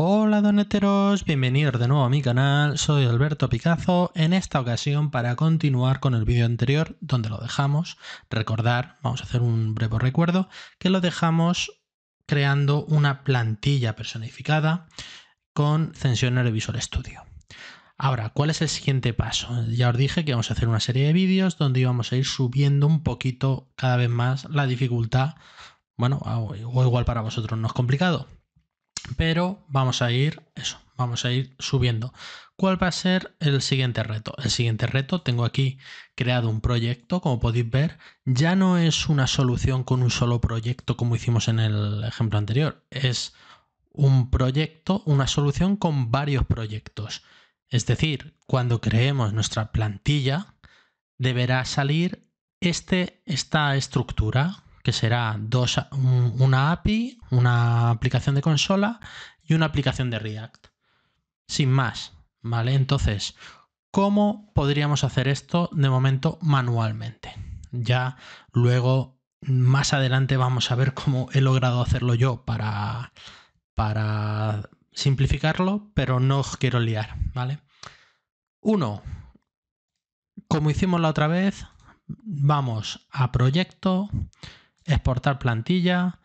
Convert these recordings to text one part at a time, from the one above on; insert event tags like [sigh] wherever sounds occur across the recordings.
Hola doneteros, bienvenidos de nuevo a mi canal, soy Alberto Picazo, en esta ocasión para continuar con el vídeo anterior donde lo dejamos, recordar, vamos a hacer un breve recuerdo, que lo dejamos creando una plantilla personificada con Censioner Visual Studio. Ahora, ¿cuál es el siguiente paso? Ya os dije que vamos a hacer una serie de vídeos donde íbamos a ir subiendo un poquito cada vez más la dificultad, bueno, o igual para vosotros no es complicado, pero vamos a ir eso, vamos a ir subiendo. ¿Cuál va a ser el siguiente reto? El siguiente reto, tengo aquí creado un proyecto, como podéis ver, ya no es una solución con un solo proyecto como hicimos en el ejemplo anterior, es un proyecto, una solución con varios proyectos. Es decir, cuando creemos nuestra plantilla, deberá salir este, esta estructura que será dos, una API, una aplicación de consola y una aplicación de React. Sin más, ¿vale? Entonces, ¿cómo podríamos hacer esto de momento manualmente? Ya luego, más adelante vamos a ver cómo he logrado hacerlo yo para, para simplificarlo, pero no os quiero liar, ¿vale? Uno, como hicimos la otra vez, vamos a proyecto, exportar plantilla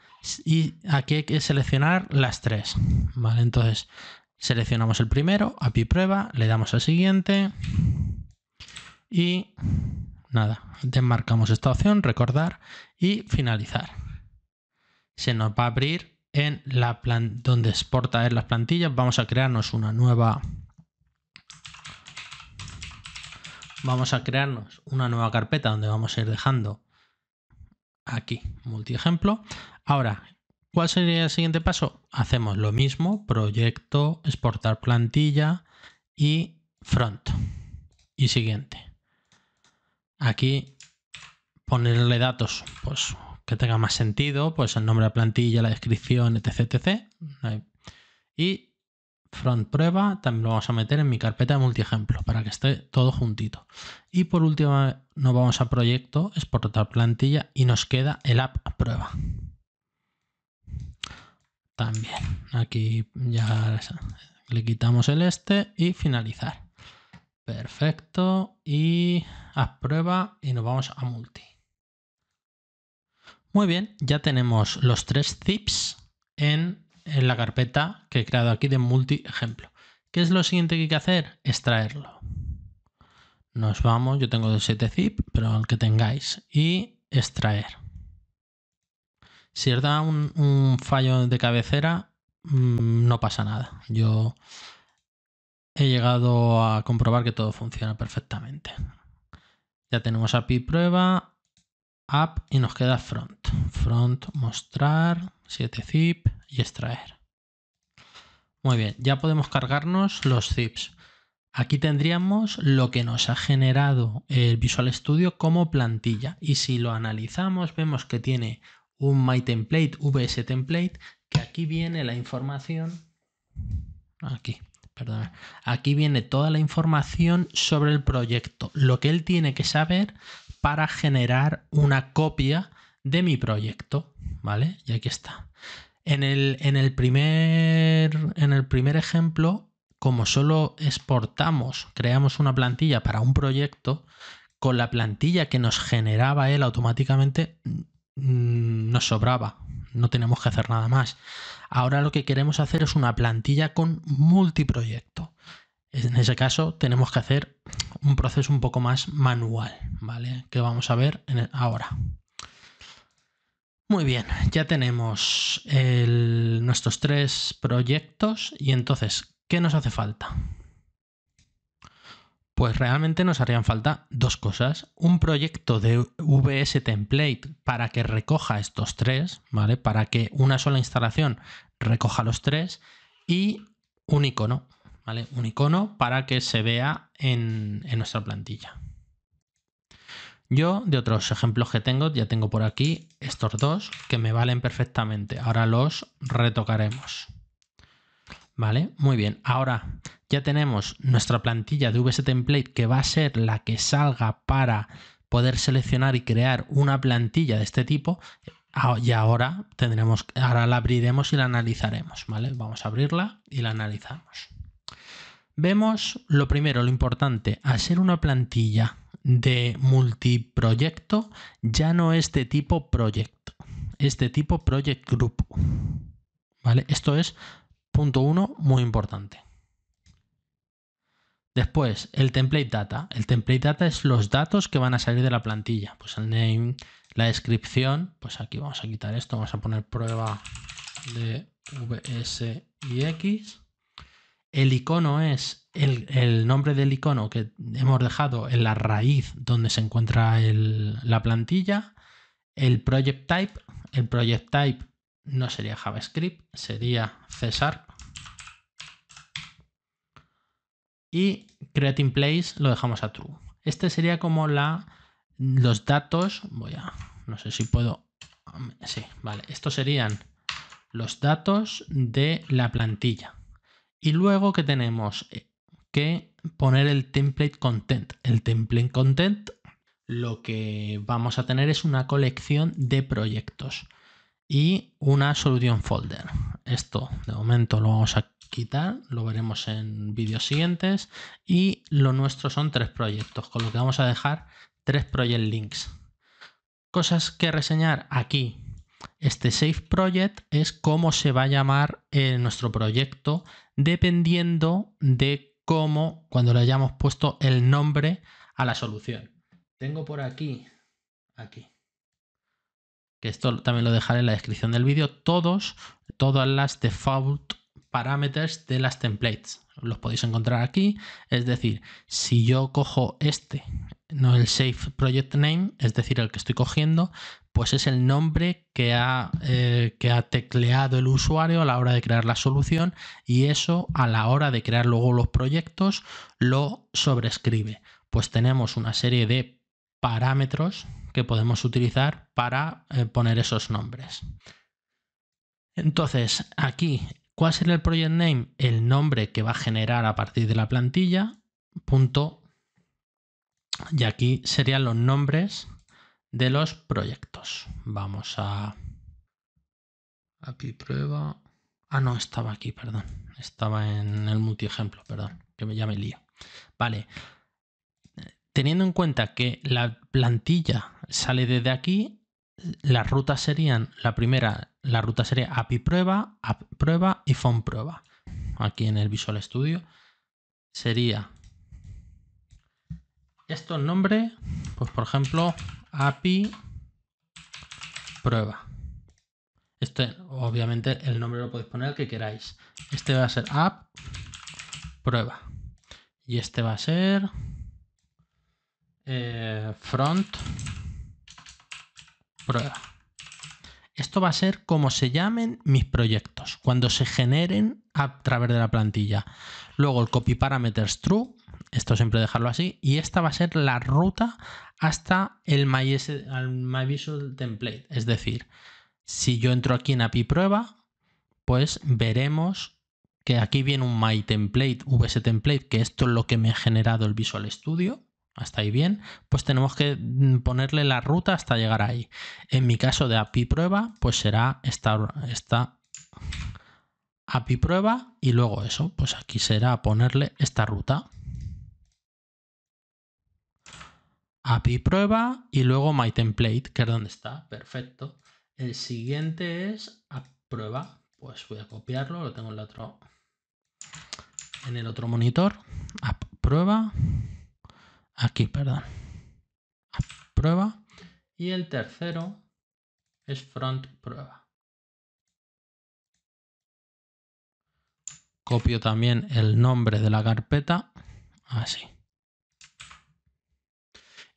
y aquí hay que seleccionar las tres. Vale, entonces seleccionamos el primero, API prueba, le damos al siguiente y nada, desmarcamos esta opción, recordar y finalizar. Se nos va a abrir en la donde exporta las plantillas, vamos a crearnos una nueva vamos a crearnos una nueva carpeta donde vamos a ir dejando aquí, multi-ejemplo. Ahora, ¿cuál sería el siguiente paso? Hacemos lo mismo, proyecto, exportar plantilla y front. Y siguiente. Aquí ponerle datos, pues que tenga más sentido, pues el nombre de la plantilla, la descripción, etc, etc. Y front prueba, también lo vamos a meter en mi carpeta de ejemplos para que esté todo juntito. Y por último nos vamos a proyecto, exportar plantilla y nos queda el app a prueba. También aquí ya le quitamos el este y finalizar. Perfecto y a prueba y nos vamos a multi. Muy bien, ya tenemos los tres zips en en la carpeta que he creado aquí de multi ejemplo. ¿Qué es lo siguiente que hay que hacer? Extraerlo. Nos vamos, yo tengo 7 zip, pero el que tengáis, y extraer. Si os da un, fallo de cabecera, mm, no pasa nada. Yo he llegado a comprobar que todo funciona perfectamente. Ya tenemos API prueba, app y nos queda front. Front mostrar, 7 zip y extraer. Muy bien, ya podemos cargarnos los zips. Aquí tendríamos lo que nos ha generado el Visual Studio como plantilla. Y si lo analizamos, vemos que tiene un My Template, VS Template, que aquí viene la información. Aquí, perdón. Aquí viene toda la información sobre el proyecto. Lo que él tiene que saber para generar una copia de mi proyecto. ¿Vale? Y aquí está. En el, primer, primer ejemplo, como solo exportamos, creamos una plantilla para un proyecto, con la plantilla que nos generaba él automáticamente mm, nos sobraba, no tenemos que hacer nada más. Ahora lo que queremos hacer es una plantilla con multiproyecto. En ese caso tenemos que hacer un proceso un poco más manual, ¿vale? Que vamos a ver ahora. Muy bien, ya tenemos nuestros tres proyectos y entonces, ¿qué nos hace falta? Pues realmente nos harían falta dos cosas. Un proyecto de VS Template para que recoja estos tres, ¿vale? Para que una sola instalación recoja los tres y un icono, ¿vale? Un icono para que se vea en nuestra plantilla. Yo, de otros ejemplos que tengo, ya tengo por aquí estos dos que me valen perfectamente. Ahora los retocaremos. Vale, muy bien. Ahora ya tenemos nuestra plantilla de VS Template que va a ser la que salga para poder seleccionar y crear una plantilla de este tipo. Ah, y ahora tendremos, ahora la abriremos y la analizaremos. ¿vale? Vamos a abrirla y la analizamos. Vemos lo primero, lo importante, hacer una plantilla de multiproyecto ya no es de tipo proyecto, es de tipo project group. ¿Vale? Esto es punto uno muy importante. Después, el template data. El template data es los datos que van a salir de la plantilla. Pues el name, la descripción. Pues aquí vamos a quitar esto. Vamos a poner prueba de vs el icono es el, nombre del icono que hemos dejado en la raíz donde se encuentra la plantilla. El project type. El project type no sería JavaScript, sería César. Y creating place lo dejamos a true. Este sería como la, los datos. Voy a. No sé si puedo. Sí, vale. Estos serían los datos de la plantilla. Y luego que tenemos eh, que poner el template content. El template content lo que vamos a tener es una colección de proyectos y una solución folder. Esto de momento lo vamos a quitar, lo veremos en vídeos siguientes y lo nuestro son tres proyectos, con lo que vamos a dejar tres project links. Cosas que reseñar aquí. Este Safe Project es cómo se va a llamar eh, nuestro proyecto dependiendo de cómo, cuando le hayamos puesto el nombre a la solución. Tengo por aquí, aquí, que esto también lo dejaré en la descripción del vídeo, todos, todas las default parameters de las templates. Los podéis encontrar aquí. Es decir, si yo cojo este, no el Safe Project Name, es decir, el que estoy cogiendo, pues es el nombre que ha, eh, que ha tecleado el usuario a la hora de crear la solución y eso a la hora de crear luego los proyectos lo sobrescribe. Pues tenemos una serie de parámetros que podemos utilizar para eh, poner esos nombres. Entonces, aquí, ¿cuál será el project name? El nombre que va a generar a partir de la plantilla, punto. Y aquí serían los nombres de los proyectos. Vamos a... API prueba. Ah, no, estaba aquí, perdón. Estaba en el multi ejemplo perdón, que llame el lío. Vale. Teniendo en cuenta que la plantilla sale desde aquí, las rutas serían, la primera, la ruta sería API prueba, app prueba y phone prueba. Aquí en el Visual Studio sería el nombre, pues por ejemplo, API prueba. Este, obviamente, el nombre lo podéis poner el que queráis. Este va a ser app prueba. Y este va a ser eh, front prueba. Esto va a ser como se llamen mis proyectos, cuando se generen a través de la plantilla. Luego el copy parameters true, esto siempre dejarlo así, y esta va a ser la ruta hasta el My Visual Template. Es decir, si yo entro aquí en API prueba, pues veremos que aquí viene un My Template, VS Template, que esto es lo que me ha generado el Visual Studio. Hasta ahí bien, pues tenemos que mm, ponerle la ruta hasta llegar ahí. En mi caso de API prueba, pues será esta, esta API prueba y luego eso, pues aquí será ponerle esta ruta. API prueba y luego my template, que es donde está. Perfecto. El siguiente es app prueba. Pues voy a copiarlo, lo tengo en el otro, en el otro monitor. App prueba. Aquí, perdón. App prueba. Y el tercero es front prueba. Copio también el nombre de la carpeta. Así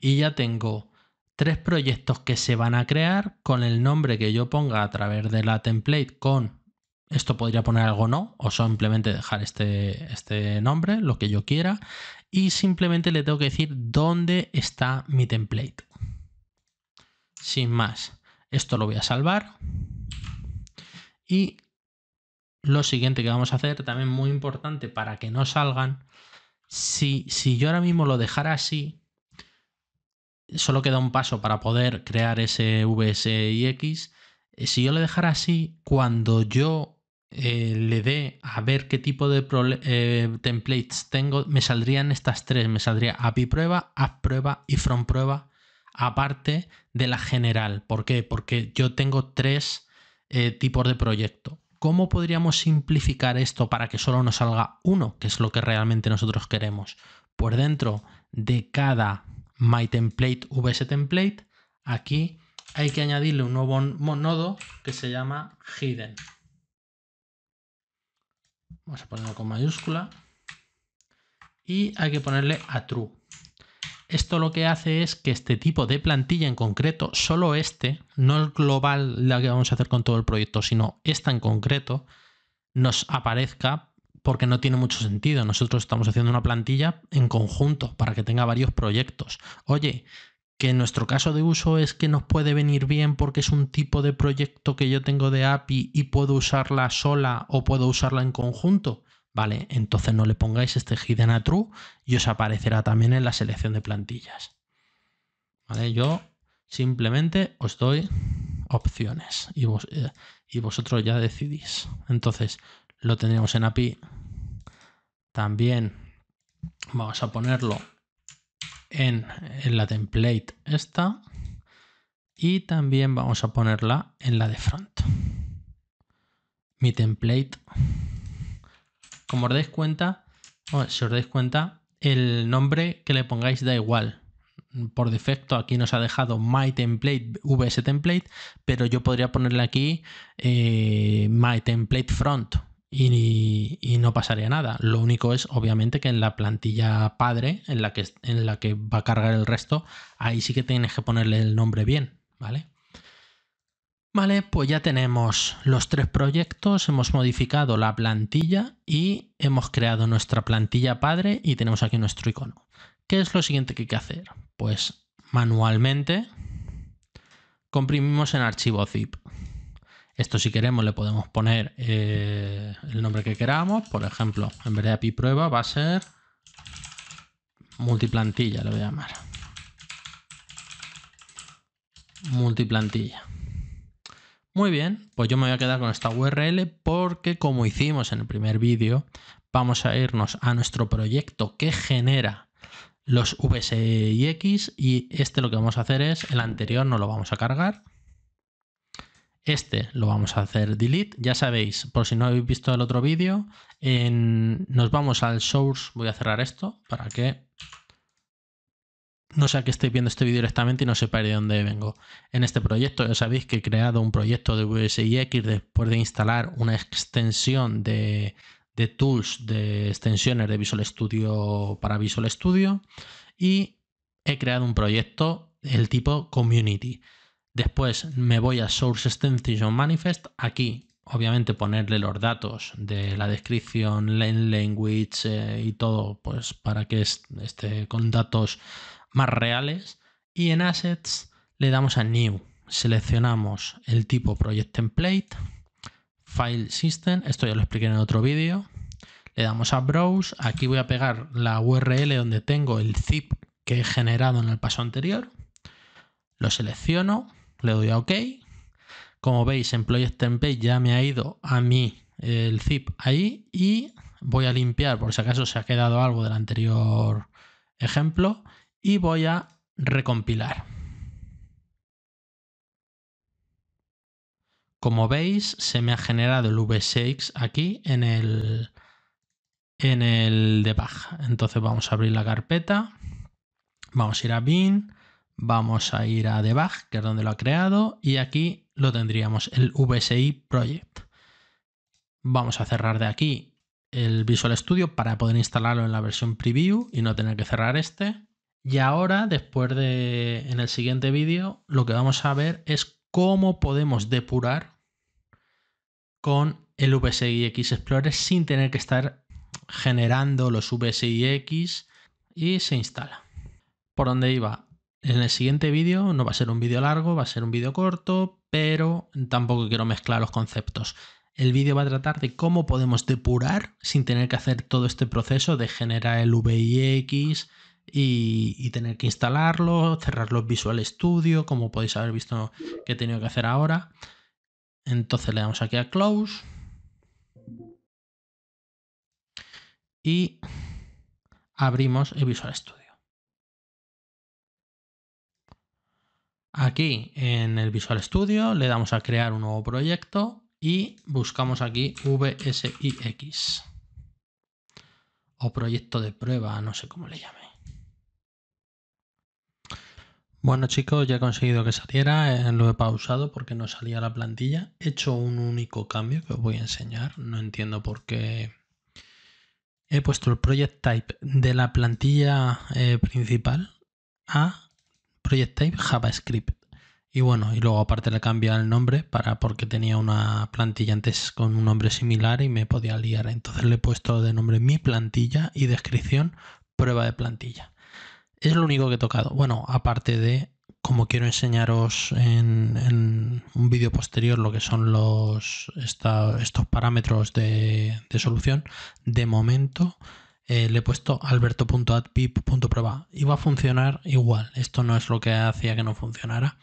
y ya tengo tres proyectos que se van a crear con el nombre que yo ponga a través de la template con esto podría poner algo no o simplemente dejar este, este nombre, lo que yo quiera y simplemente le tengo que decir dónde está mi template. Sin más, esto lo voy a salvar y lo siguiente que vamos a hacer, también muy importante para que no salgan, si, si yo ahora mismo lo dejara así, solo queda un paso para poder crear ese VSIX. Eh, si yo le dejara así, cuando yo eh, le dé a ver qué tipo de eh, templates tengo, me saldrían estas tres. Me saldría API prueba, app prueba y from prueba, aparte de la general. ¿Por qué? Porque yo tengo tres tipos de proyecto. ¿Cómo podríamos simplificar esto para que solo nos salga uno, que es lo que realmente nosotros queremos? por dentro de cada my template vs template. Aquí hay que añadirle un nuevo nodo que se llama hidden. Vamos a ponerlo con mayúscula. Y hay que ponerle a true. Esto lo que hace es que este tipo de plantilla en concreto, solo este, no el global la que vamos a hacer con todo el proyecto, sino esta en concreto, nos aparezca porque no tiene mucho sentido. Nosotros estamos haciendo una plantilla en conjunto para que tenga varios proyectos. Oye, que en nuestro caso de uso es que nos puede venir bien porque es un tipo de proyecto que yo tengo de API y puedo usarla sola o puedo usarla en conjunto. Vale, entonces no le pongáis este hidden a true y os aparecerá también en la selección de plantillas. Vale, yo simplemente os doy opciones y, eh, y vosotros ya decidís. Entonces, lo tendríamos en API. También vamos a ponerlo en, la template esta y también vamos a ponerla en la de front. Mi template. Como os dais cuenta, si os dais cuenta, el nombre que le pongáis da igual. Por defecto aquí nos ha dejado my template vs template, pero yo podría ponerle aquí eh, my template front y, no pasaría nada. Lo único es, obviamente, que en la plantilla padre, en la, que, en la que va a cargar el resto, ahí sí que tienes que ponerle el nombre bien, ¿vale? Vale, pues ya tenemos los tres proyectos, hemos modificado la plantilla y hemos creado nuestra plantilla padre y tenemos aquí nuestro icono. ¿Qué es lo siguiente que hay que hacer? Pues manualmente comprimimos en archivo zip. Esto si queremos le podemos poner eh, el nombre que queramos. Por ejemplo, en vez de API prueba va a ser multiplantilla, lo voy a llamar. Multiplantilla. Muy bien, pues yo me voy a quedar con esta URL porque como hicimos en el primer vídeo, vamos a irnos a nuestro proyecto que genera los VSIX y este lo que vamos a hacer es, el anterior no lo vamos a cargar, este lo vamos a hacer delete. Ya sabéis, por si no habéis visto el otro vídeo, nos vamos al source. Voy a cerrar esto para que no sea que estéis viendo este vídeo directamente y no sepáis de dónde vengo. En este proyecto ya sabéis que he creado un proyecto de VSIX después de instalar una extensión de, de tools, de extensiones de Visual Studio para Visual Studio y he creado un proyecto del tipo Community. Después me voy a Source Extension Manifest. Aquí, obviamente, ponerle los datos de la descripción, language eh, y todo, pues para que esté con datos más reales. Y en Assets le damos a New. Seleccionamos el tipo Project Template, File System. Esto ya lo expliqué en otro vídeo. Le damos a Browse. Aquí voy a pegar la URL donde tengo el zip que he generado en el paso anterior. Lo selecciono, le doy a OK. Como veis, en Project ya me ha ido a mí el zip ahí y voy a limpiar por si acaso se ha quedado algo del anterior ejemplo y voy a recompilar. Como veis, se me ha generado el v6 aquí en el, en el debug. Entonces vamos a abrir la carpeta, vamos a ir a bin, Vamos a ir a debug, que es donde lo ha creado, y aquí lo tendríamos, el VSI Project. Vamos a cerrar de aquí el Visual Studio para poder instalarlo en la versión preview y no tener que cerrar este. Y ahora, después de, en el siguiente vídeo, lo que vamos a ver es cómo podemos depurar con el VSIX Explorer sin tener que estar generando los VSIX y se instala. Por donde iba, en el siguiente vídeo no va a ser un vídeo largo, va a ser un vídeo corto, pero tampoco quiero mezclar los conceptos. El vídeo va a tratar de cómo podemos depurar sin tener que hacer todo este proceso de generar el VIX y, y tener que instalarlo, cerrar los Visual Studio, como podéis haber visto que he tenido que hacer ahora. Entonces le damos aquí a Close. Y abrimos el Visual Studio. Aquí en el Visual Studio le damos a crear un nuevo proyecto y buscamos aquí VSIX o proyecto de prueba, no sé cómo le llame. Bueno chicos, ya he conseguido que saliera, eh, lo he pausado porque no salía la plantilla. He hecho un único cambio que os voy a enseñar, no entiendo por qué he puesto el project type de la plantilla eh, principal a Project Type JavaScript. Y bueno, y luego aparte le cambia el nombre para porque tenía una plantilla antes con un nombre similar y me podía liar. Entonces le he puesto de nombre mi plantilla y descripción prueba de plantilla. Es lo único que he tocado. Bueno, aparte de, como quiero enseñaros en, un vídeo posterior, lo que son los, estos parámetros de solución, de momento eh, le he puesto alberto.adpip.prueba y va a funcionar igual. Esto no es lo que hacía que no funcionara.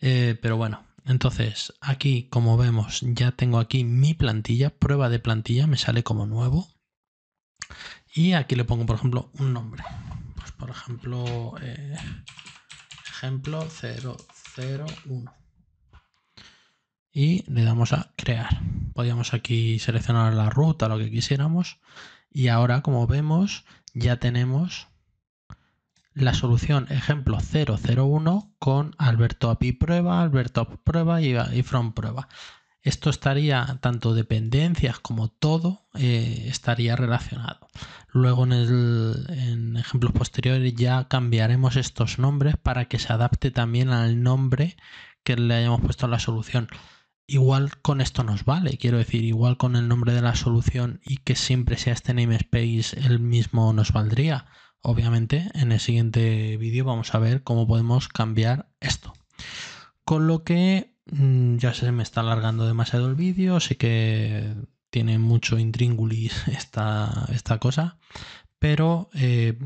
Eh, pero bueno, entonces aquí como vemos ya tengo aquí mi plantilla, prueba de plantilla, me sale como nuevo. Y aquí le pongo por ejemplo un nombre. Pues por ejemplo, eh, ejemplo 001 y le damos a crear. Podríamos aquí seleccionar la ruta, lo que quisiéramos y ahora, como vemos, ya tenemos la solución ejemplo 001 con Alberto API prueba, Alberto API prueba y, from prueba. Esto estaría tanto dependencias como todo eh, estaría relacionado. Luego en, en ejemplos posteriores ya cambiaremos estos nombres para que se adapte también al nombre que le hayamos puesto a la solución igual con esto nos vale, quiero decir, igual con el nombre de la solución y que siempre sea este namespace el mismo nos valdría. Obviamente, en el siguiente vídeo vamos a ver cómo podemos cambiar esto. Con lo que mm, ya se me está alargando demasiado el vídeo, Sé que tiene mucho intríngulis [laughs] esta, esta cosa, pero eh,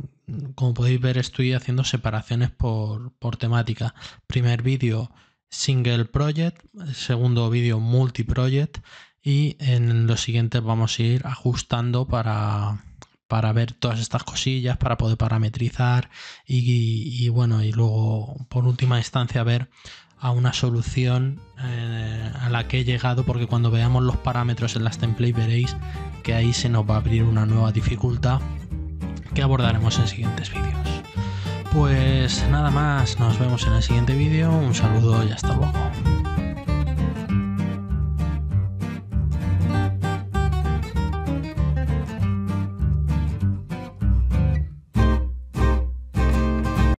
como podéis ver estoy haciendo separaciones por, por temática. Primer vídeo Single Project, segundo vídeo Multi Project y en los siguientes vamos a ir ajustando para, para ver todas estas cosillas, para poder parametrizar y, bueno, y luego por última instancia ver a una solución eh, a la que he llegado porque cuando veamos los parámetros en las templates veréis que ahí se nos va a abrir una nueva dificultad que abordaremos en siguientes vídeos. Pues nada más, nos vemos en el siguiente vídeo, un saludo y hasta luego.